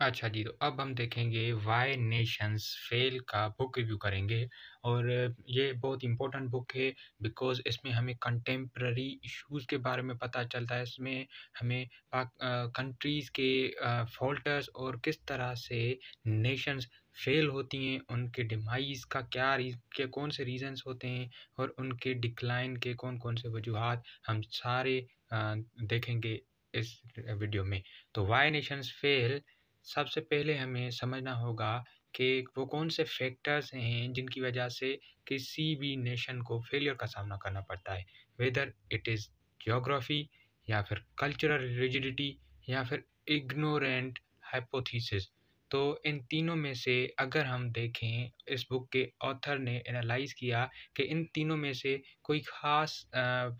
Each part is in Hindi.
अच्छा जी तो अब हम देखेंगे वाई नेशंस फेल का बुक रिव्यू करेंगे और ये बहुत इम्पोर्टेंट बुक है बिकॉज इसमें हमें कंटेम्प्ररी इश्यूज के बारे में पता चलता है इसमें हमें कंट्रीज़ के फॉल्टर्स और किस तरह से नेशंस फेल होती हैं उनके डिमाइज का क्या के कौन से रीज़न्स होते हैं और उनके डिक्लाइन के कौन कौन से वजूहत हम सारे देखेंगे इस वीडियो में तो वाई नेशंस फेल सबसे पहले हमें समझना होगा कि वो कौन से फैक्टर्स हैं जिनकी वजह से किसी भी नेशन को फेलियर का सामना करना पड़ता है वेदर इट इज़ जोग्राफ़ी या फिर कल्चरल रिजिडिटी या फिर इग्नोरेंट हाइपोथीसिस तो इन तीनों में से अगर हम देखें इस बुक के ऑथर ने एनालाइज किया कि इन तीनों में से कोई ख़ास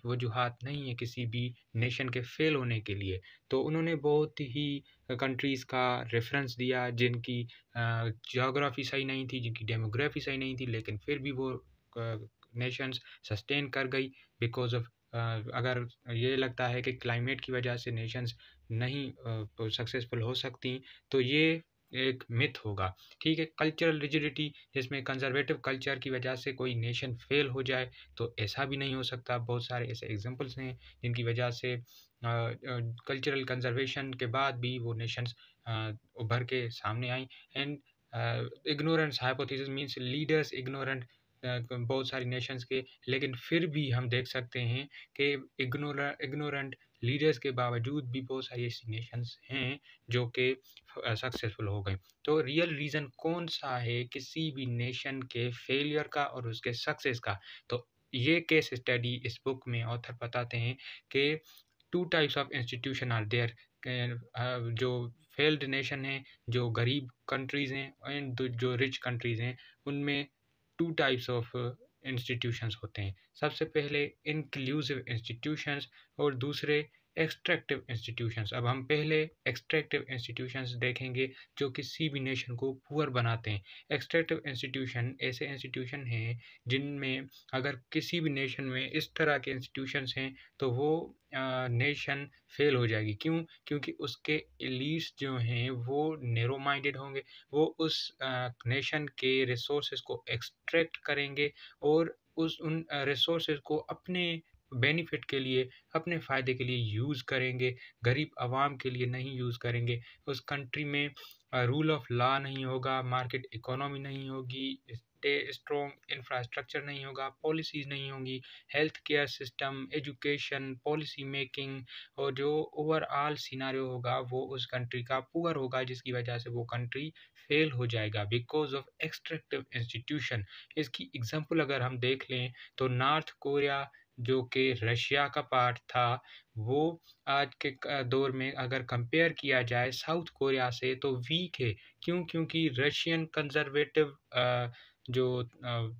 वजूहत नहीं है किसी भी नेशन के फेल होने के लिए तो उन्होंने बहुत ही कंट्रीज़ का रेफरेंस दिया जिनकी जोग्राफ़ी सही नहीं थी जिनकी डेमोग्राफ़ी सही नहीं थी लेकिन फिर भी वो नेशंस सस्टेन कर गई बिकॉज ऑफ अगर ये लगता है कि क्लाइमेट की वजह से नेशंस नहीं सक्सेसफुल हो सकती तो ये एक मिथ होगा ठीक है कल्चरल रिजिडिटी जिसमें कंजर्वेटिव कल्चर की वजह से कोई नेशन फेल हो जाए तो ऐसा भी नहीं हो सकता बहुत सारे ऐसे एग्जांपल्स हैं जिनकी वजह से कल्चरल कंजर्वेशन के बाद भी वो नेशंस उभर के सामने आई and ignorance hypothesis means leaders ignorant बहुत सारी नेशंस के लेकिन फिर भी हम देख सकते हैं कि इग्नोर इग्नोरेंट लीडर्स के बावजूद भी बहुत सारी ऐसी नेशंस हैं जो कि सक्सेसफुल हो गए तो रियल रीज़न कौन सा है किसी भी नेशन के फेलियर का और उसके सक्सेस का तो ये केस स्टडी इस बुक में ऑथर बताते हैं कि two types of institution are there जो फेल्ड नेशन हैं जो गरीब कंट्रीज़ हैं एंड जो रिच कंट्रीज़ हैं उनमें टू टाइप्स ऑफ इंस्टीट्यूशंस होते हैं सबसे पहले इंक्लूसिव इंस्टीट्यूशंस और दूसरे एक्सट्रैक्टिव इंस्टीट्यूशंस अब हम पहले एक्सट्रैक्टिव इंस्टीट्यूशंस देखेंगे जो किसी भी नेशन को पुअर बनाते हैं एक्सट्रैक्टिव इंस्टीट्यूशन ऐसे इंस्टीट्यूशन हैं जिनमें अगर किसी भी नेशन में इस तरह के इंस्टीट्यूशंस हैं तो वो नेशन फेल हो जाएगी क्यों क्योंकि उसके एलिट्स जो हैं वो नेरो माइंडेड होंगे वो उस नेशन के रिसोर्सेज को एक्सट्रैक्ट करेंगे और उस उन रिसोर्स को अपने बेनिफिट के लिए अपने फ़ायदे के लिए यूज़ करेंगे गरीब आवाम के लिए नहीं यूज़ करेंगे उस कंट्री में रूल ऑफ लॉ नहीं होगा मार्केट इकोनॉमी नहीं होगी स्ट्रॉन्ग इंफ्रास्ट्रक्चर नहीं होगा पॉलिसीज़ नहीं होंगी health care system education policy making और जो ओवरऑल सिनारियो होगा वो उस कंट्री का पुअर होगा जिसकी वजह से वो कंट्री फेल हो जाएगा बिकॉज ऑफ एक्सट्रैक्टिव इंस्टीट्यूशन इसकी एग्जांपल अगर हम देख लें तो नॉर्थ कोरिया जो कि रशिया का पार्ट था वो आज के दौर में अगर कंपेयर किया जाए साउथ कोरिया से तो वीक है क्यों क्योंकि रशियन कंजर्वेटिव जो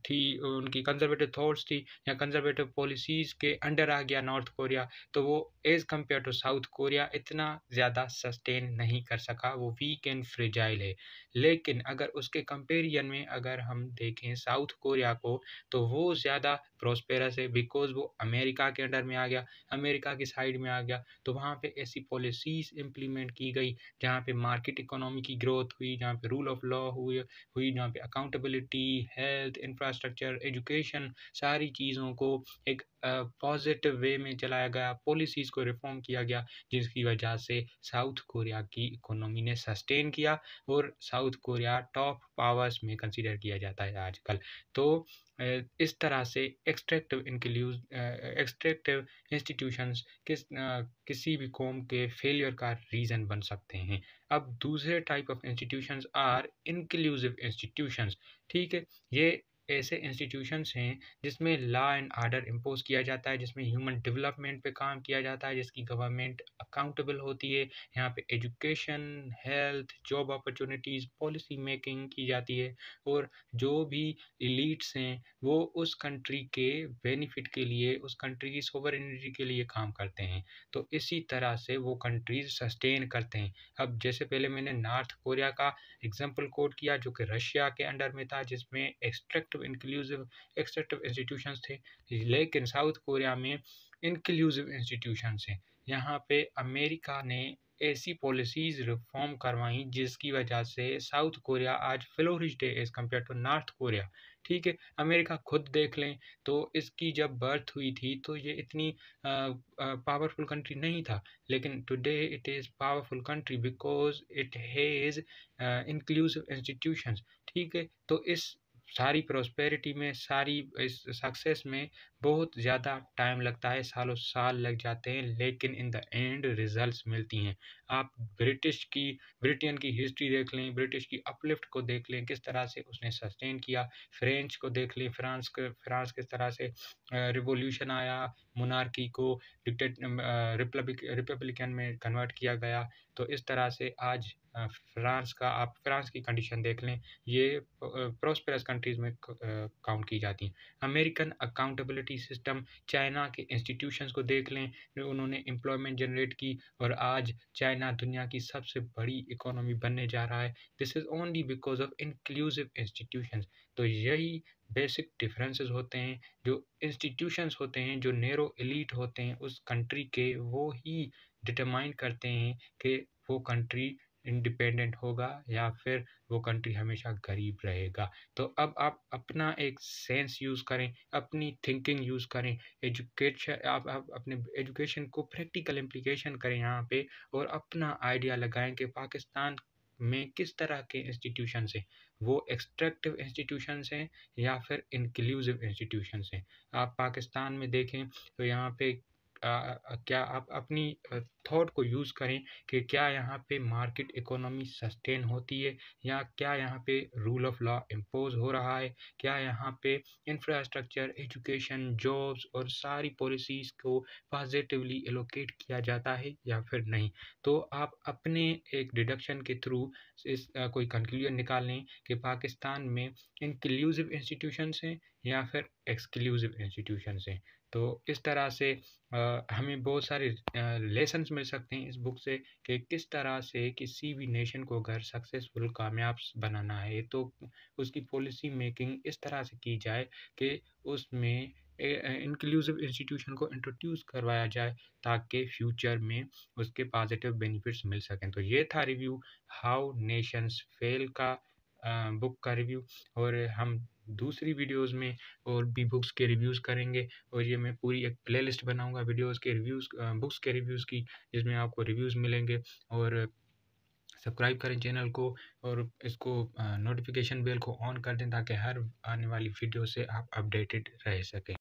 थी उनकी कंजर्वेटिव थॉट्स थी या कंजर्वेटिव पॉलिसीज़ के अंडर आ गया नॉर्थ कोरिया तो वो as compare to South Korea इतना ज़्यादा सस्टेन नहीं कर सका वो वीक एंड फ्रिजाइल है लेकिन अगर उसके कंपेरिजन में अगर हम देखें साउथ कोरिया को तो वो ज़्यादा प्रोस्पेरस है बिकॉज वो अमेरिका के अंडर में आ गया अमेरिका की साइड में आ गया तो वहाँ पे ऐसी पॉलिसीज़ इम्प्लीमेंट की गई जहाँ पे मार्केट इकोनॉमी की ग्रोथ हुई जहाँ पे रूल ऑफ लॉ हुई हुई जहाँ पे अकाउंटेबिलिटी हेल्थ इंफ्रास्ट्रक्चर एजुकेशन सारी चीज़ों को एक पॉजिटिव वे में चलाया गया पॉलिसीज़ को रिफॉर्म किया गया जिसकी वजह से साउथ कोरिया की इकोनॉमी ने सस्टेन किया और साउथ कोरिया टॉप पावर्स में कंसिडर किया जाता है आजकल तो इस तरह से एक्सट्रैक्टिव इनकल्यूज एक्सट्रैक्टिव इंस्टीट्यूशंस किस किसी भी कौम के फेलियर का रीज़न बन सकते हैं अब दूसरे type of institutions are inclusive institutions ठीक है ये ऐसे इंस्टीट्यूशंस हैं जिसमें लॉ एंड आर्डर इम्पोज किया जाता है जिसमें ह्यूमन डेवलपमेंट पे काम किया जाता है जिसकी गवर्नमेंट अकाउंटेबल होती है यहाँ पे education health job opportunities policy making की जाती है और जो भी इलीट्स हैं वो उस कंट्री के बेनिफिट के लिए उस कंट्री की सोवरेनिटी के लिए काम करते हैं तो इसी तरह से वो कंट्रीज सस्टेन करते हैं अब जैसे पहले मैंने नॉर्थ कोरिया का एग्जाम्पल कोट किया जो कि रशिया के अंडर में था जिसमें extract inclusive inclusive extractive institution थे लेकिन साउथ कोरिया में इंक्लूसिव इंस्टीट्यूशन हैं यहाँ पे अमेरिका ने ऐसी पॉलिसीज रिफॉर्म करवाई जिसकी वजह से साउथ कोरिया आज flourished as compare to North Korea ठीक है अमेरिका खुद देख लें तो इसकी जब बर्थ हुई थी तो ये इतनी पावरफुल कंट्री नहीं था लेकिन today it is powerful country because it has inclusive institutions ठीक है तो इस सारी प्रोस्पेरिटी में सारी इस सक्सेस में बहुत ज़्यादा टाइम लगता है सालों साल लग जाते हैं लेकिन इन द एंड रिजल्ट्स मिलती हैं आप ब्रिटिश की ब्रिटेन की हिस्ट्री देख लें ब्रिटिश की अपलिफ्ट को देख लें किस तरह से उसने सस्टेन किया फ्रेंच को देख लें फ्रांस के फ्रांस किस तरह से रिवोल्यूशन आया मोनार्की को डिक्टेट रिपब्लिक रिपब्लिकन में कन्वर्ट किया गया तो इस तरह से आज फ्रांस का आप फ्रांस की कंडीशन देख लें ये प्रोस्पेरस कंट्रीज़ में काउंट की जाती हैं American accountability security system China के इंस्टीट्यूशंस को देख लें उन्होंने एम्प्लॉयमेंट जनरेट की और आज चाइना दुनिया की सबसे बड़ी इकोनॉमी बनने जा रहा है this is only because of inclusive institutions तो यही बेसिक डिफरेंसेस होते हैं जो इंस्टीट्यूशंस होते हैं जो नेरो एलिट होते हैं उस कंट्री के वो ही डिटरमाइन करते हैं कि वो कंट्री इंडिपेंडेंट होगा या फिर वो कंट्री हमेशा गरीब रहेगा तो अब आप अपना एक सेंस यूज़ करें अपनी थिंकिंग यूज़ करें एजुकेशन आप, आप अपने एजुकेशन को प्रैक्टिकल इम्प्लीकेशन करें यहाँ पे और अपना आइडिया लगाएं कि पाकिस्तान में किस तरह के इंस्टीट्यूशन हैं वो एक्सट्रैक्टिव इंस्टीट्यूशन हैं या फिर इंक्लूसिव इंस्टीट्यूशन हैं आप पाकिस्तान में देखें तो यहाँ पे क्या आप अपनी थॉट को यूज़ करें कि क्या यहाँ पे मार्केट इकोनॉमी सस्टेन होती है या क्या यहाँ पे रूल ऑफ लॉ इम्पोज हो रहा है क्या यहाँ पे इंफ्रास्ट्रक्चर एजुकेशन जॉब्स और सारी पॉलिसीज़ को पॉजिटिवली एलोकेट किया जाता है या फिर नहीं तो आप अपने एक डिडक्शन के थ्रू इस आ, कोई कंक्लूजन निकाल लें कि पाकिस्तान में इंक्लूसिव इंस्टीट्यूशंस हैं या फिर एक्सक्लूसिव इंस्टीट्यूशन से तो इस तरह से आ, हमें बहुत सारे लेसन्स मिल सकते हैं इस बुक से कि किस तरह से किसी भी नेशन को अगर सक्सेसफुल कामयाब बनाना है तो उसकी पॉलिसी मेकिंग इस तरह से की जाए कि उसमें इंक्लूसिव इंस्टीट्यूशन को इंट्रोड्यूस करवाया जाए ताकि फ्यूचर में उसके पॉजिटिव बेनिफिट्स मिल सकें तो ये था रिव्यू हाउ नेशंस फेल का आ, बुक का रिव्यू और हम दूसरी वीडियोस में और भी बुक्स के रिव्यूज़ करेंगे और ये मैं पूरी एक प्लेलिस्ट बनाऊंगा वीडियोस के रिव्यूज़ बुक्स के रिव्यूज़ की जिसमें आपको रिव्यूज़ मिलेंगे और सब्सक्राइब करें चैनल को और इसको नोटिफिकेशन बेल को ऑन कर दें ताकि हर आने वाली वीडियो से आप अपडेटेड रह सकें